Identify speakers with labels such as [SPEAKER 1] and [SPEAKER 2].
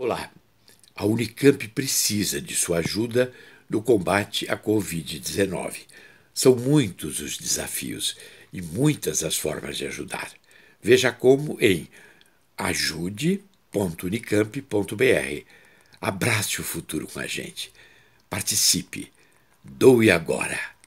[SPEAKER 1] Olá,
[SPEAKER 2] a Unicamp precisa de sua ajuda no combate à Covid-19. São muitos os desafios e muitas as formas de ajudar. Veja como em ajude.unicamp.br. Abrace o futuro com a gente. Participe. Doe
[SPEAKER 3] agora.